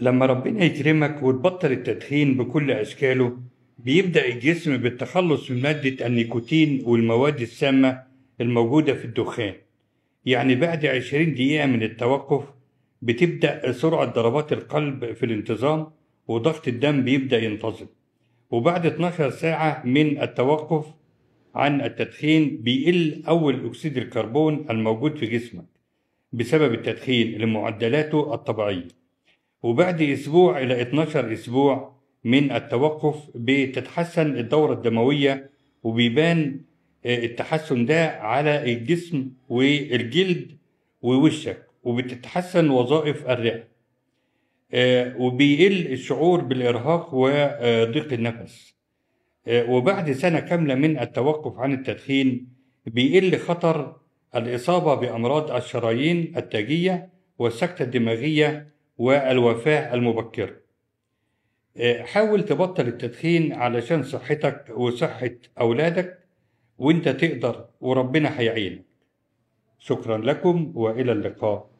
لما ربنا يكرمك وتبطل التدخين بكل أشكاله بيبدأ الجسم بالتخلص من مادة النيكوتين والمواد السامة الموجودة في الدخان يعني بعد عشرين دقيقة من التوقف بتبدأ سرعة ضربات القلب في الانتظام وضغط الدم بيبدأ ينتظم وبعد 12 ساعة من التوقف عن التدخين بيقل أول أكسيد الكربون الموجود في جسمك بسبب التدخين لمعدلاته الطبيعية وبعد أسبوع إلى 12 أسبوع من التوقف بتتحسن الدورة الدموية وبيبان آه، التحسن ده على الجسم والجلد ووشك وبتتحسن وظائف الرئة آه، وبيقل الشعور بالإرهاق وضيق النفس آه، وبعد سنة كاملة من التوقف عن التدخين بيقل خطر الإصابة بأمراض الشرايين التاجية والسكتة الدماغية والوفاة المبكرة آه، حاول تبطل التدخين علشان صحتك وصحة أولادك وانت تقدر وربنا هيعينك شكرا لكم والى اللقاء